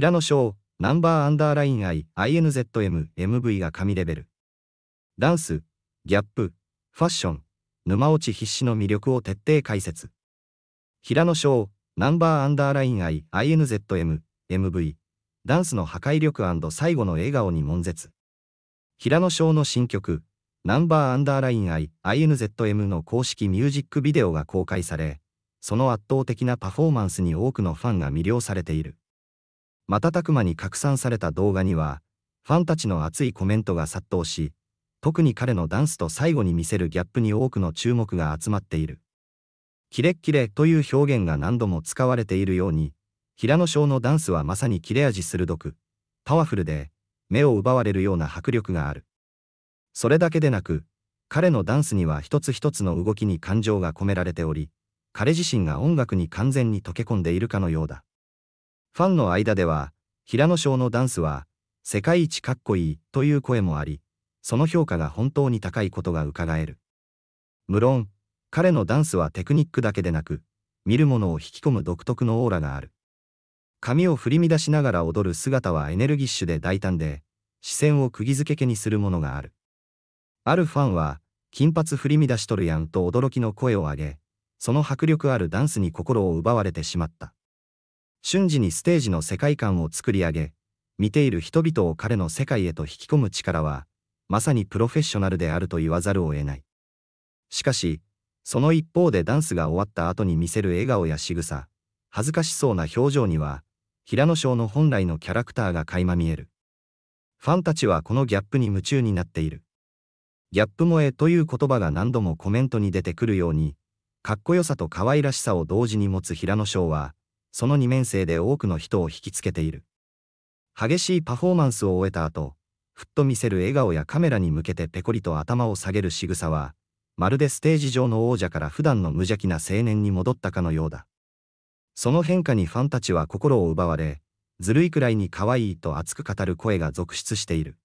平野翔、ナンバーアンダーライン I、INZM、MV が神レベル。ダンス、ギャップ、ファッション、沼落ち必至の魅力を徹底解説。平野翔、ナンバーアンダーライン I、INZM、MV、ダンスの破壊力最後の笑顔に悶絶。平野翔の新曲、ナンバーアンダーライン I、INZM の公式ミュージックビデオが公開され、その圧倒的なパフォーマンスに多くのファンが魅了されている。瞬く間に拡散された動画には、ファンたちの熱いコメントが殺到し、特に彼のダンスと最後に見せるギャップに多くの注目が集まっている。キレッキレという表現が何度も使われているように、平野翔のダンスはまさに切れ味鋭く、パワフルで、目を奪われるような迫力がある。それだけでなく、彼のダンスには一つ一つの動きに感情が込められており、彼自身が音楽に完全に溶け込んでいるかのようだ。ファンの間では、平野翔のダンスは、世界一かっこいいという声もあり、その評価が本当に高いことが伺える。無論、彼のダンスはテクニックだけでなく、見る者を引き込む独特のオーラがある。髪を振り乱しながら踊る姿はエネルギッシュで大胆で、視線を釘付けにするものがある。あるファンは、金髪振り乱しとるやんと驚きの声を上げ、その迫力あるダンスに心を奪われてしまった。瞬時にステージの世界観を作り上げ、見ている人々を彼の世界へと引き込む力は、まさにプロフェッショナルであると言わざるを得ない。しかし、その一方でダンスが終わった後に見せる笑顔や仕草、恥ずかしそうな表情には、平野翔の本来のキャラクターが垣間見える。ファンたちはこのギャップに夢中になっている。ギャップ萌えという言葉が何度もコメントに出てくるように、かっこよさと可愛らしさを同時に持つ平野翔は、その2面生で多くの人を引きつけている。激しいパフォーマンスを終えた後、ふっと見せる笑顔やカメラに向けてペコリと頭を下げる仕草は、まるでステージ上の王者から普段の無邪気な青年に戻ったかのようだ。その変化にファンたちは心を奪われ、ずるいくらいに可愛いと熱く語る声が続出している。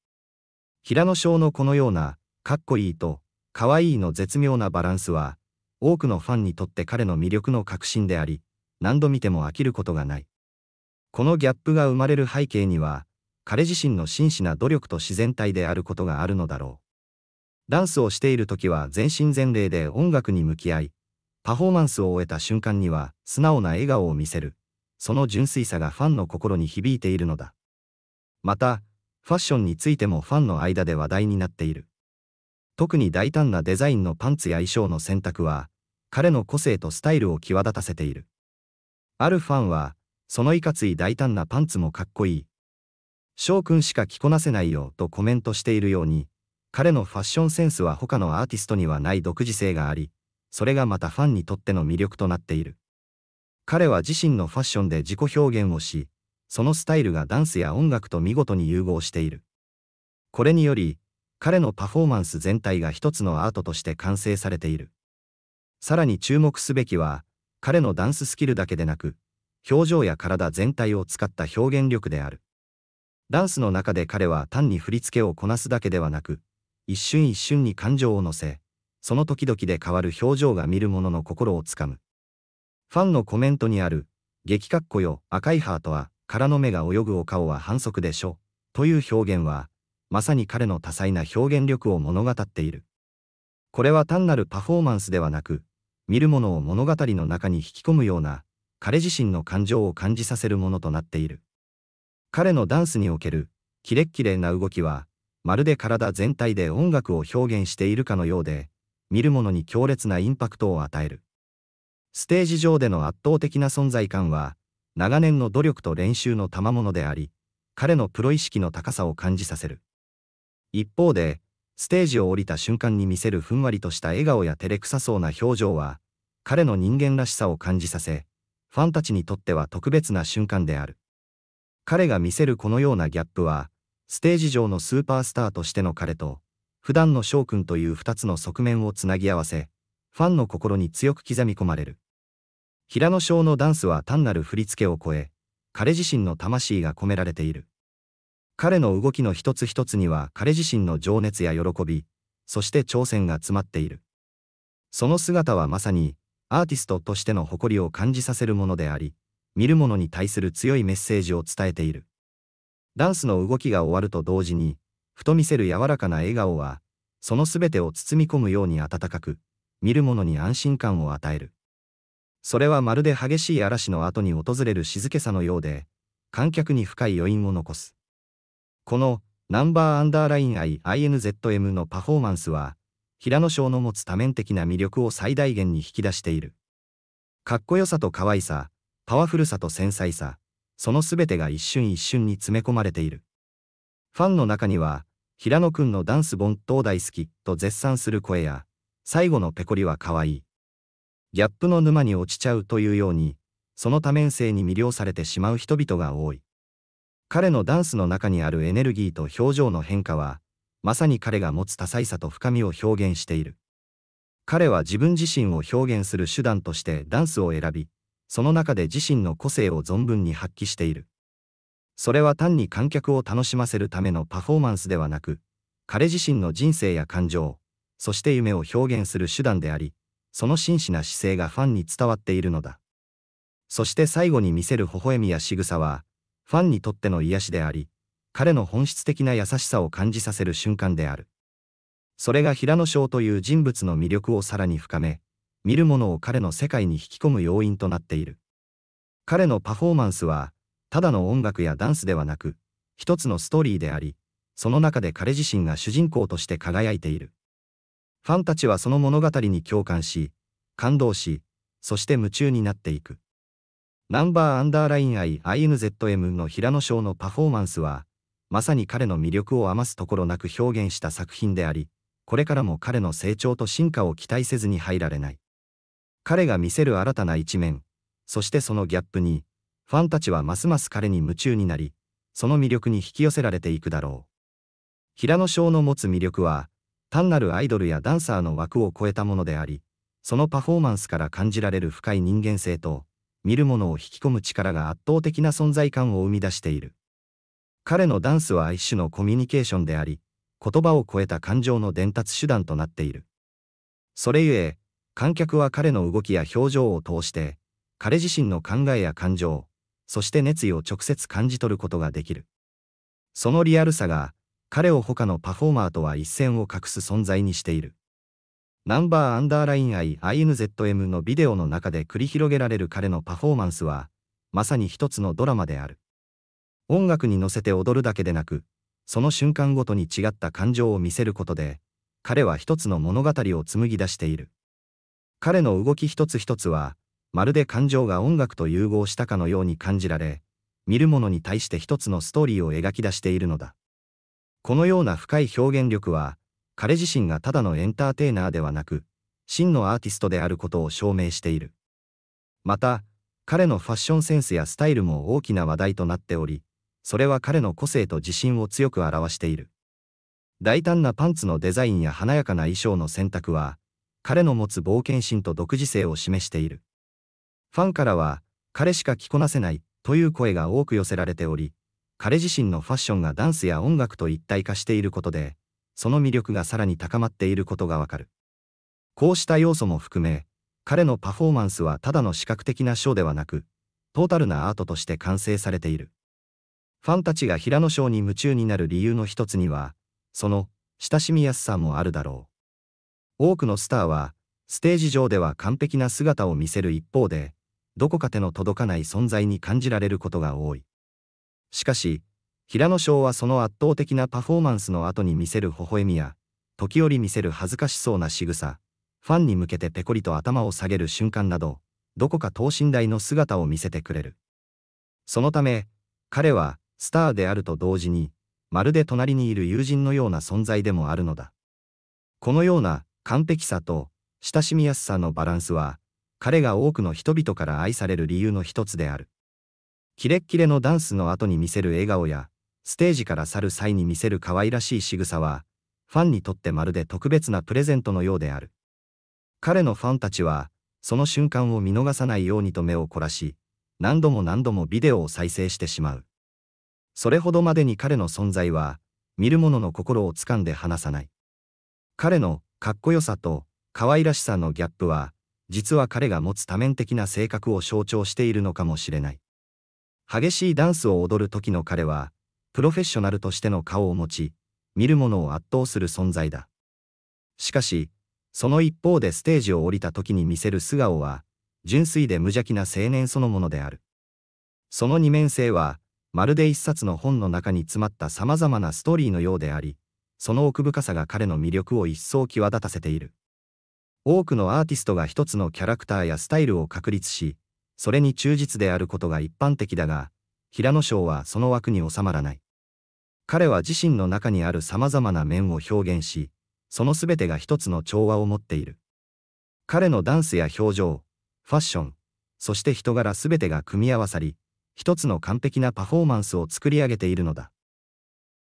平野翔のこのような、かっこいいと、可愛いの絶妙なバランスは、多くのファンにとって彼の魅力の核心であり、何度見ても飽きることがない。このギャップが生まれる背景には、彼自身の真摯な努力と自然体であることがあるのだろう。ダンスをしている時は全身全霊で音楽に向き合い、パフォーマンスを終えた瞬間には素直な笑顔を見せる、その純粋さがファンの心に響いているのだ。また、ファッションについてもファンの間で話題になっている。特に大胆なデザインのパンツや衣装の選択は、彼の個性とスタイルを際立たせている。あるファンは、そのいかつい大胆なパンツもかっこいい。翔くんしか着こなせないよとコメントしているように、彼のファッションセンスは他のアーティストにはない独自性があり、それがまたファンにとっての魅力となっている。彼は自身のファッションで自己表現をし、そのスタイルがダンスや音楽と見事に融合している。これにより、彼のパフォーマンス全体が一つのアートとして完成されている。さらに注目すべきは、彼のダンススキルだけでなく、表情や体全体を使った表現力である。ダンスの中で彼は単に振り付けをこなすだけではなく、一瞬一瞬に感情を乗せ、その時々で変わる表情が見る者の心をつかむ。ファンのコメントにある、激かっこよ、赤いハートは、空の目が泳ぐお顔は反則でしょ、という表現は、まさに彼の多彩な表現力を物語っている。これは単なるパフォーマンスではなく、見るものを物語の中に引き込むような、彼自身の感情を感じさせるものとなっている。彼のダンスにおける、キレッキレな動きは、まるで体全体で音楽を表現しているかのようで、見る者に強烈なインパクトを与える。ステージ上での圧倒的な存在感は、長年の努力と練習の賜物であり、彼のプロ意識の高さを感じさせる。一方で、ステージを降りた瞬間に見せるふんわりとした笑顔や照れくさそうな表情は、彼の人間らしさを感じさせ、ファンたちにとっては特別な瞬間である。彼が見せるこのようなギャップは、ステージ上のスーパースターとしての彼と、普段の翔くんという2つの側面をつなぎ合わせ、ファンの心に強く刻み込まれる。平野翔のダンスは単なる振り付けを超え、彼自身の魂が込められている。彼の動きの一つ一つには彼自身の情熱や喜び、そして挑戦が詰まっている。その姿はまさに、アーティストとしての誇りを感じさせるものであり、見る者に対する強いメッセージを伝えている。ダンスの動きが終わると同時に、ふと見せる柔らかな笑顔は、その全てを包み込むように温かく、見る者に安心感を与える。それはまるで激しい嵐の後に訪れる静けさのようで、観客に深い余韻を残す。このナンバーアンダーライン IINZM のパフォーマンスは、平野翔の持つ多面的な魅力を最大限に引き出している。かっこよさと可愛さ、パワフルさと繊細さ、その全てが一瞬一瞬に詰め込まれている。ファンの中には、平野くんのダンス本当大好きと絶賛する声や、最後のペコリは可愛い。ギャップの沼に落ちちゃうというように、その多面性に魅了されてしまう人々が多い。彼のダンスの中にあるエネルギーと表情の変化は、まさに彼が持つ多彩さと深みを表現している。彼は自分自身を表現する手段としてダンスを選び、その中で自身の個性を存分に発揮している。それは単に観客を楽しませるためのパフォーマンスではなく、彼自身の人生や感情、そして夢を表現する手段であり、その真摯な姿勢がファンに伝わっているのだ。そして最後に見せる微笑みや仕草は、ファンにとっての癒しであり、彼の本質的な優しさを感じさせる瞬間である。それが平野翔という人物の魅力をさらに深め、見る者を彼の世界に引き込む要因となっている。彼のパフォーマンスは、ただの音楽やダンスではなく、一つのストーリーであり、その中で彼自身が主人公として輝いている。ファンたちはその物語に共感し、感動し、そして夢中になっていく。ナンバーアンダーライン IINZM の平野翔のパフォーマンスは、まさに彼の魅力を余すところなく表現した作品であり、これからも彼の成長と進化を期待せずに入られない。彼が見せる新たな一面、そしてそのギャップに、ファンたちはますます彼に夢中になり、その魅力に引き寄せられていくだろう。平野翔の持つ魅力は、単なるアイドルやダンサーの枠を超えたものであり、そのパフォーマンスから感じられる深い人間性と、見る者を引き込む力が圧倒的な存在感を生み出している。彼のダンスは一種のコミュニケーションであり、言葉を超えた感情の伝達手段となっている。それゆえ、観客は彼の動きや表情を通して、彼自身の考えや感情、そして熱意を直接感じ取ることができる。そのリアルさが、彼を他のパフォーマーとは一線を画す存在にしている。ナンバーアンダーライン IINZM のビデオの中で繰り広げられる彼のパフォーマンスは、まさに一つのドラマである。音楽に乗せて踊るだけでなく、その瞬間ごとに違った感情を見せることで、彼は一つの物語を紡ぎ出している。彼の動き一つ一つは、まるで感情が音楽と融合したかのように感じられ、見る者に対して一つのストーリーを描き出しているのだ。このような深い表現力は、彼自身がただのエンターテイナーではなく、真のアーティストであることを証明している。また、彼のファッションセンスやスタイルも大きな話題となっており、それは彼の個性と自信を強く表している。大胆なパンツのデザインや華やかな衣装の選択は、彼の持つ冒険心と独自性を示している。ファンからは、彼しか着こなせないという声が多く寄せられており、彼自身のファッションがダンスや音楽と一体化していることで、その魅力がさらに高まっていることがわかる。こうした要素も含め、彼のパフォーマンスはただの視覚的なショーではなく、トータルなアートとして完成されている。ファンたちが平野賞に夢中になる理由の一つには、その、親しみやすさもあるだろう。多くのスターは、ステージ上では完璧な姿を見せる一方で、どこか手の届かない存在に感じられることが多い。しかし、平野翔はその圧倒的なパフォーマンスの後に見せる微笑みや、時折見せる恥ずかしそうな仕草、ファンに向けてペコリと頭を下げる瞬間など、どこか等身大の姿を見せてくれる。そのため、彼はスターであると同時に、まるで隣にいる友人のような存在でもあるのだ。このような完璧さと親しみやすさのバランスは、彼が多くの人々から愛される理由の一つである。キレッキレのダンスの後に見せる笑顔や、ステージから去る際に見せる可愛らしい仕草は、ファンにとってまるで特別なプレゼントのようである。彼のファンたちは、その瞬間を見逃さないようにと目を凝らし、何度も何度もビデオを再生してしまう。それほどまでに彼の存在は、見る者の心を掴んで離さない。彼のかっこよさと可愛らしさのギャップは、実は彼が持つ多面的な性格を象徴しているのかもしれない。激しいダンスを踊る時の彼は、プロフェッショナルとしての顔を持ち、見る者を圧倒する存在だ。しかし、その一方でステージを降りた時に見せる素顔は、純粋で無邪気な青年そのものである。その二面性は、まるで一冊の本の中に詰まった様々なストーリーのようであり、その奥深さが彼の魅力を一層際立たせている。多くのアーティストが一つのキャラクターやスタイルを確立し、それに忠実であることが一般的だが、平野賞はその枠に収まらない。彼は自身の中にある様々な面を表現し、その全てが一つの調和を持っている。彼のダンスや表情、ファッション、そして人柄全てが組み合わさり、一つの完璧なパフォーマンスを作り上げているのだ。